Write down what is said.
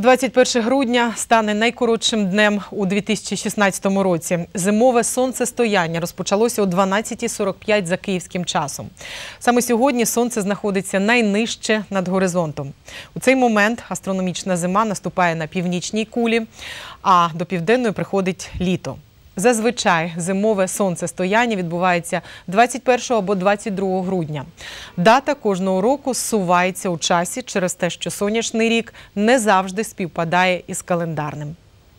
21 грудня стане найкоротшим днем у 2016 році. Зимове сонцестояння розпочалося о 12.45 за київським часом. Саме сьогодні сонце знаходиться найнижче над горизонтом. У цей момент астрономічна зима наступає на північній кулі, а до південної приходить літо. Зазвичай зимове сонцестояння відбувається 21 або 22 грудня. Дата кожного року сувається у часі через те, що сонячний рік не завжди співпадає із календарним.